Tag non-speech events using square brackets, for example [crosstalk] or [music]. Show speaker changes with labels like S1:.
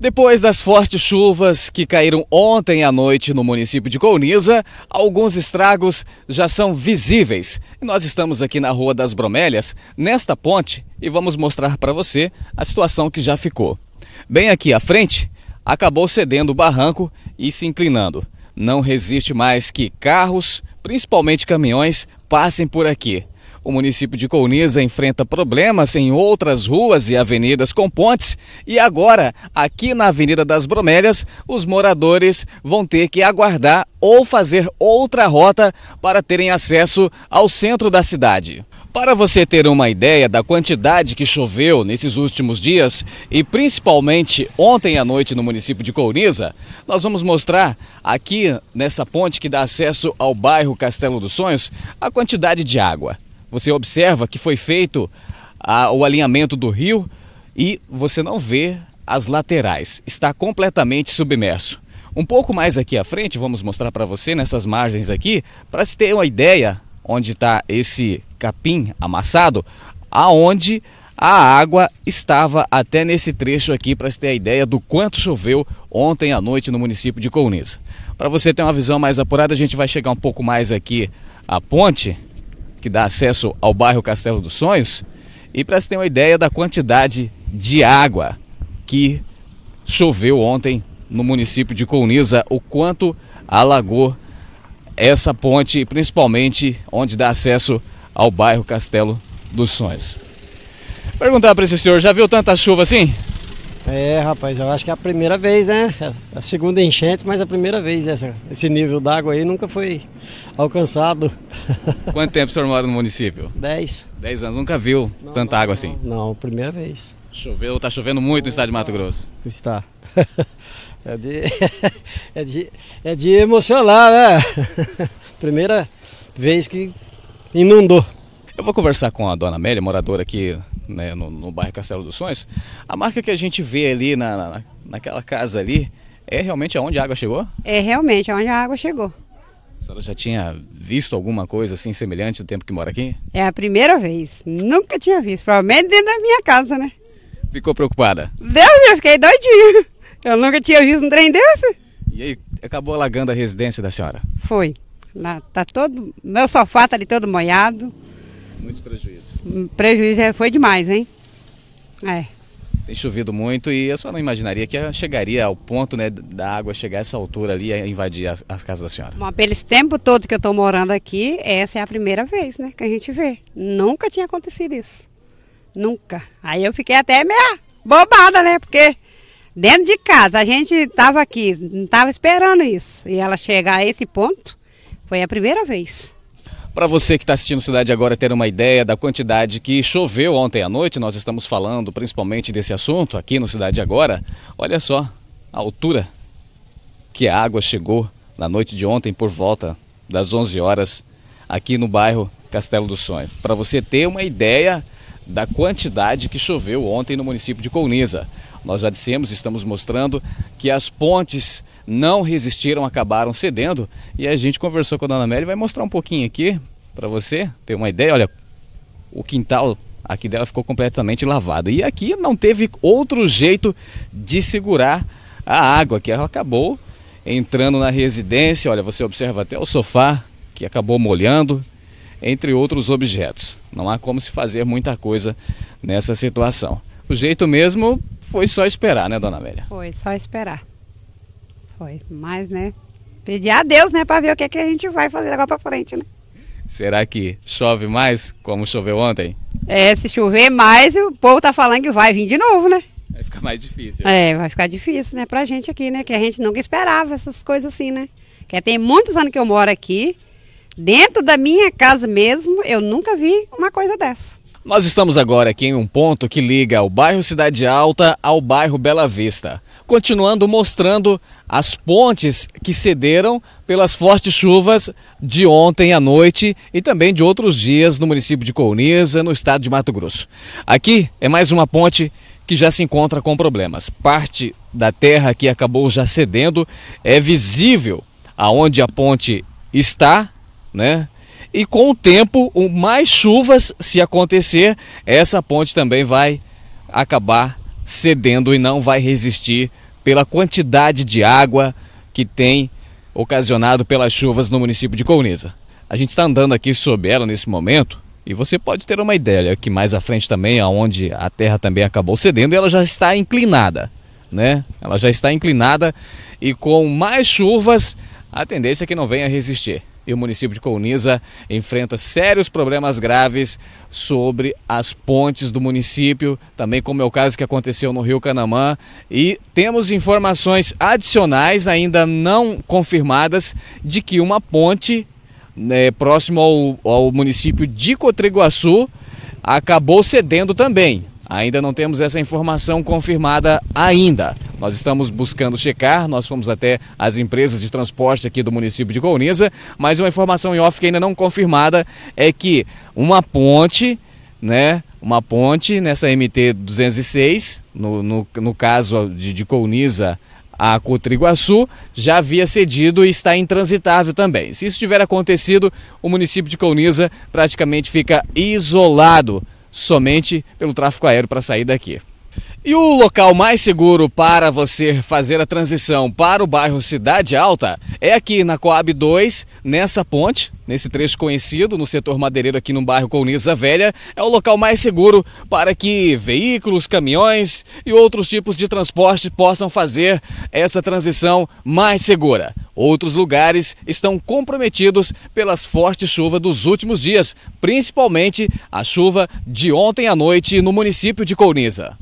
S1: Depois das fortes chuvas que caíram ontem à noite no município de Colniza, alguns estragos já são visíveis. Nós estamos aqui na Rua das Bromélias, nesta ponte, e vamos mostrar para você a situação que já ficou. Bem aqui à frente, acabou cedendo o barranco e se inclinando. Não resiste mais que carros, principalmente caminhões, passem por aqui. O município de Colniza enfrenta problemas em outras ruas e avenidas com pontes e agora, aqui na Avenida das Bromélias, os moradores vão ter que aguardar ou fazer outra rota para terem acesso ao centro da cidade. Para você ter uma ideia da quantidade que choveu nesses últimos dias e principalmente ontem à noite no município de Couriza, nós vamos mostrar aqui nessa ponte que dá acesso ao bairro Castelo dos Sonhos a quantidade de água. Você observa que foi feito a, o alinhamento do rio e você não vê as laterais. Está completamente submerso. Um pouco mais aqui à frente, vamos mostrar para você nessas margens aqui, para se ter uma ideia onde está esse capim amassado, aonde a água estava até nesse trecho aqui para se ter a ideia do quanto choveu ontem à noite no município de Colniza. Para você ter uma visão mais apurada, a gente vai chegar um pouco mais aqui à ponte que dá acesso ao bairro Castelo dos Sonhos, e para você ter uma ideia da quantidade de água que choveu ontem no município de Colniza, o quanto alagou essa ponte, principalmente onde dá acesso ao bairro Castelo dos
S2: Sonhos. Perguntar para esse senhor, já viu tanta chuva assim? É, rapaz, eu acho que é a primeira vez, né? É a segunda enchente, mas é a primeira vez essa, esse nível d'água aí nunca foi alcançado.
S1: [laughs] Quanto tempo o senhor mora no município? Dez. Dez anos, nunca viu não, tanta não, água assim? Não, não, primeira vez. Choveu, tá chovendo muito no estado de Mato Grosso.
S2: Está. [laughs] É
S1: de, [laughs] é de,
S2: é de emocionar, né?
S1: Primeira vez que inundou. Eu vou conversar com a dona Amélia, moradora aqui né, no, no, bairro Castelo dos Sonhos, a marca que a gente vê ali na, na, naquela casa ali, é realmente aonde a água chegou?
S2: É realmente aonde a água chegou.
S1: A senhora já tinha visto alguma coisa assim semelhante no tempo que mora aqui?
S2: É a primeira vez. Nunca tinha visto. Provavelmente dentro da minha casa, né?
S1: Ficou preocupada?
S2: Deus, eu fiquei doidinha. Eu nunca tinha visto um trem desse.
S1: E aí, acabou alagando a residência da senhora?
S2: Foi. Lá, tá todo. Meu sofá tá ali todo molhado.
S1: Muitos prejuízos.
S2: Hum, prejuízo é, foi demais, hein? É.
S1: Tem chovido muito e eu só não imaginaria que chegaria ao ponto né, da água chegar a essa altura ali e invadir as, as casas da senhora.
S2: Bom, pelo tempo todo que eu estou morando aqui, essa é a primeira vez né, que a gente vê. Nunca tinha acontecido isso. Nunca. Aí eu fiquei até meia bobada, né? Porque dentro de casa a gente estava aqui, não estava esperando isso. E ela chegar a esse ponto foi a primeira vez.
S1: Para você que está assistindo Cidade Agora ter uma ideia da quantidade que choveu ontem à noite, nós estamos falando principalmente desse assunto aqui no Cidade Agora. Olha só a altura que a água chegou na noite de ontem por volta das 11 horas aqui no bairro Castelo do Sonho. Para você ter uma ideia da quantidade que choveu ontem no município de Colniza. Nós já dissemos, estamos mostrando que as pontes não resistiram, acabaram cedendo e a gente conversou com a dona Amélia, vai mostrar um pouquinho aqui para você ter uma ideia. Olha, o quintal aqui dela ficou completamente lavado e aqui não teve outro jeito de segurar a água que ela acabou entrando na residência. Olha, você observa até o sofá que acabou molhando, entre outros objetos. Não há como se fazer muita coisa nessa situação. O jeito mesmo foi só esperar, né, dona Amélia?
S2: Foi, só esperar. Foi, mas, né, pedir a Deus, né, para ver o que, é que a gente vai fazer agora para frente, né?
S1: Será que chove mais, como choveu ontem?
S2: É, se chover mais, o povo tá falando que vai vir de novo, né?
S1: Vai ficar mais difícil.
S2: É, vai ficar difícil, né, pra gente aqui, né, que a gente nunca esperava essas coisas assim, né? Que tem muitos anos que eu moro aqui, Dentro da minha casa mesmo, eu nunca vi uma coisa dessa. Nós
S1: estamos agora aqui em um ponto que liga o bairro Cidade Alta ao bairro Bela Vista, continuando mostrando as pontes que cederam pelas fortes chuvas de ontem à noite e também de outros dias no município de Colniza, no estado de Mato Grosso. Aqui é mais uma ponte que já se encontra com problemas. Parte da terra que acabou já cedendo é visível aonde a ponte está né? E com o tempo, mais chuvas, se acontecer, essa ponte também vai acabar cedendo e não vai resistir pela quantidade de água que tem ocasionado pelas chuvas no município de Couniza. A gente está andando aqui sobre ela nesse momento e você pode ter uma ideia que mais à frente também, aonde a terra também acabou cedendo, ela já está inclinada, né? Ela já está inclinada e com mais chuvas a tendência é que não venha resistir e o município de Colniza enfrenta sérios problemas graves sobre as pontes do município, também como é o caso que aconteceu no Rio Canamã. E temos informações adicionais, ainda não confirmadas, de que uma ponte né, próximo ao, ao município de Cotriguaçu acabou cedendo também. Ainda não temos essa informação confirmada ainda. Nós estamos buscando checar, nós fomos até as empresas de transporte aqui do município de Gouniza, mas uma informação em off que ainda não confirmada é que uma ponte, né, uma ponte nessa MT 206, no, no, no caso de, de a Cotriguaçu, já havia cedido e está intransitável também. Se isso tiver acontecido, o município de Couniza praticamente fica isolado somente pelo tráfego aéreo para sair daqui. E o local mais seguro para você fazer a transição para o bairro Cidade Alta é aqui na Coab 2, nessa ponte, nesse trecho conhecido, no setor madeireiro aqui no bairro Colniza Velha. É o local mais seguro para que veículos, caminhões e outros tipos de transporte possam fazer essa transição mais segura. Outros lugares estão comprometidos pelas fortes chuvas dos últimos dias, principalmente a chuva de ontem à noite no município de Colniza.